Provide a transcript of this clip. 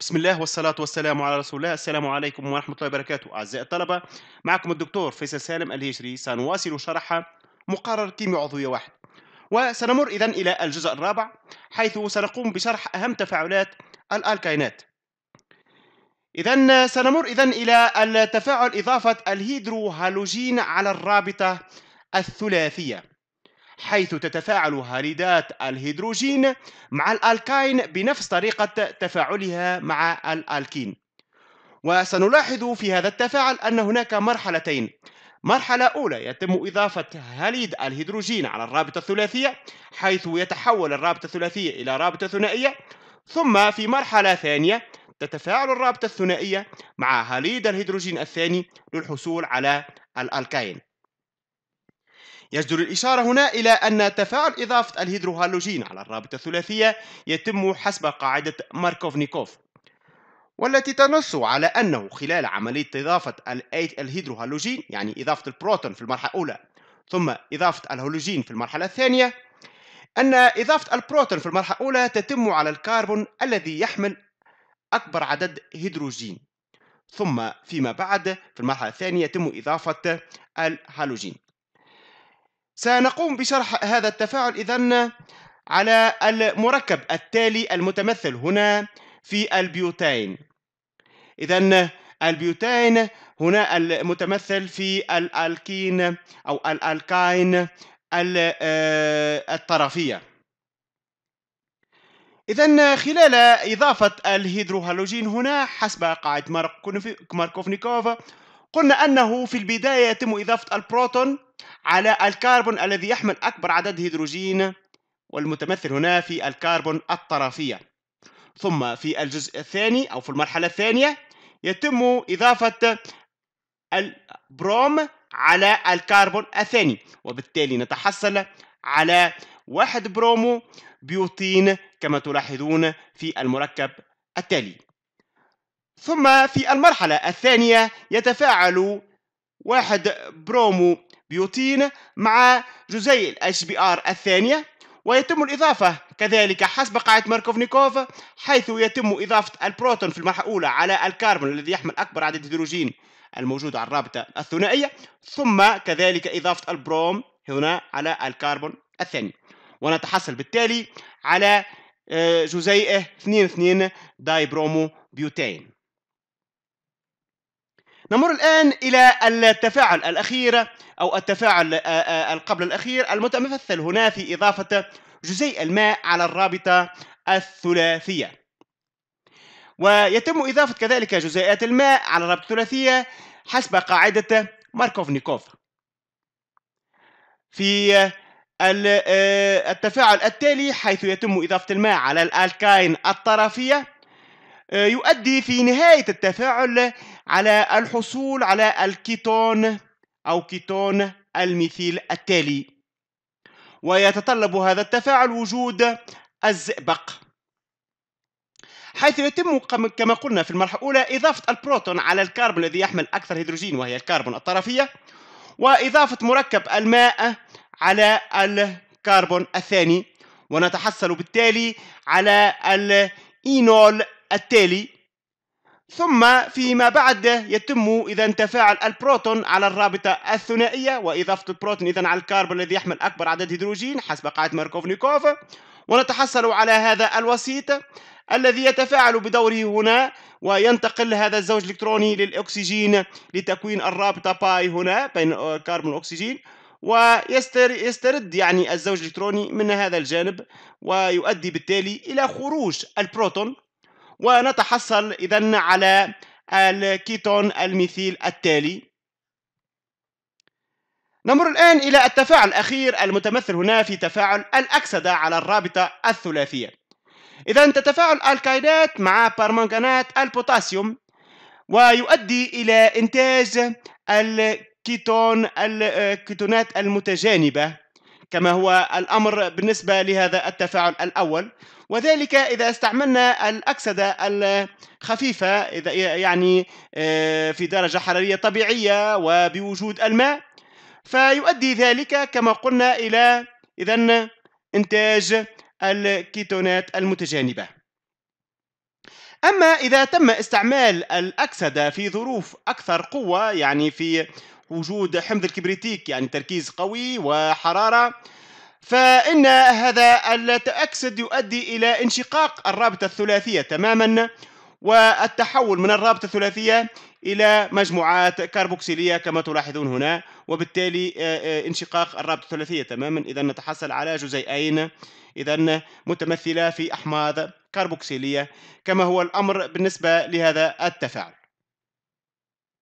بسم الله والصلاة والسلام على رسول الله السلام عليكم ورحمة الله وبركاته أعزائي الطلبة معكم الدكتور فيصل سالم الهجري سنواصل شرح مقرر كيمياء عضوية واحد وسنمر إذن إلى الجزء الرابع حيث سنقوم بشرح أهم تفاعلات الألكاينات إذا سنمر إذن إلى التفاعل إضافة الهيدروهالوجين على الرابطة الثلاثية حيث تتفاعل هاليدات الهيدروجين مع الألكاين بنفس طريقة تفاعلها مع الألكين وسنلاحظ في هذا التفاعل أن هناك مرحلتين مرحلة أولى يتم إضافة هاليد الهيدروجين على الرابطة الثلاثية حيث يتحول الرابطة الثلاثية إلى رابطة ثنائية ثم في مرحلة ثانية تتفاعل الرابطة الثنائية مع هاليد الهيدروجين الثاني للحصول على الألكاين يجدر الإشارة هنا إلى أن تفاعل إضافة الهيدروهالوجين على الرابطة الثلاثية يتم حسب قاعدة ماركوفنيكوف والتي تنص على أنه خلال عملية إضافة الهيدروهالوجين يعني إضافة البروتون في المرحلة الأولى ثم إضافة الهالوجين في المرحلة الثانية أن إضافة البروتون في المرحلة الأولى تتم على الكربون الذي يحمل أكبر عدد هيدروجين ثم فيما بعد في المرحلة الثانية يتم إضافة الهالوجين سنقوم بشرح هذا التفاعل إذا على المركب التالي المتمثل هنا في البيوتين إذا البيوتين هنا المتمثل في الالكين أو الالكاين آه، الطرفية إذا خلال إضافة الهيدروهالوجين هنا حسب قاعدة ماركوفنيكوف قلنا أنه في البداية يتم إضافة البروتون على الكربون الذي يحمل أكبر عدد هيدروجين والمتمثل هنا في الكربون الطرفية ثم في الجزء الثاني أو في المرحلة الثانية يتم إضافة البروم على الكربون الثاني وبالتالي نتحصل على واحد برومو بيوتين كما تلاحظون في المركب التالي ثم في المرحلة الثانية يتفاعل واحد برومو بيوتين مع جزيء الاتش بي ار الثانية ويتم الإضافة كذلك حسب قاعدة ماركوفنيكوف حيث يتم إضافة البروتون في المرحلة الأولى على الكربون الذي يحمل أكبر عدد الهيدروجين الموجود على الرابطة الثنائية ثم كذلك إضافة البروم هنا على الكربون الثاني ونتحصل بالتالي على آه، جزيئه 2 2 دايبرومو بيوتين نمر الآن إلى التفاعل الأخير أو التفاعل القبل الأخير المتمثل هنا في إضافة جزيء الماء على الرابطة الثلاثية ويتم إضافة كذلك جزيئات الماء على الرابطة الثلاثية حسب قاعدة ماركوفنيكوف في التفاعل التالي حيث يتم إضافة الماء على الألكاين الطرفية آه، يؤدي في نهاية التفاعل على الحصول على الكيتون أو كيتون الميثيل التالي ويتطلب هذا التفاعل وجود الزئبق حيث يتم كما قلنا في المرحلة الأولى إضافة البروتون على الكربون الذي يحمل أكثر هيدروجين وهي الكربون الطرفية وإضافة مركب الماء على الكربون الثاني ونتحصل بالتالي على الإينول التالي ثم فيما بعد يتم إذا تفاعل البروتون على الرابطة الثنائية وإضافة البروتون إذا على الكربون الذي يحمل أكبر عدد هيدروجين حسب قاعدة ماركوفنيكوف ونتحصل على هذا الوسيط الذي يتفاعل بدوره هنا وينتقل هذا الزوج الإلكتروني للأكسجين لتكوين الرابطة باي هنا بين الكربون والأكسجين ويسترد يعني الزوج الإلكتروني من هذا الجانب ويؤدي بالتالي إلى خروج البروتون ونتحصل إذا على الكيتون الميثيل التالي نمر الآن إلى التفاعل الأخير المتمثل هنا في تفاعل الأكسدة على الرابطة الثلاثية إذا تتفاعل الكاينات مع برمنغانات البوتاسيوم ويؤدي إلى إنتاج الكيتون الكيتونات آه، المتجانبة كما هو الأمر بالنسبة لهذا التفاعل الأول وذلك إذا استعملنا الأكسدة الخفيفة إذا يعني آه، في درجة حرارية طبيعية وبوجود الماء فيؤدي ذلك كما قلنا إلى إذا إنتاج الكيتونات المتجانبة أما إذا تم استعمال الأكسدة في ظروف أكثر قوة يعني في وجود حمض الكبريتيك يعني تركيز قوي وحرارة فإن هذا التأكسد يؤدي إلى انشقاق الرابطة الثلاثية تماما والتحول من الرابطة الثلاثية إلى مجموعات كربوكسيلية كما تلاحظون هنا وبالتالي آه، آه، انشقاق الرابطة الثلاثية تماما إذا نتحصل على جزيئين إذا متمثلة في أحماض كربوكسيلية كما هو الأمر بالنسبة لهذا التفاعل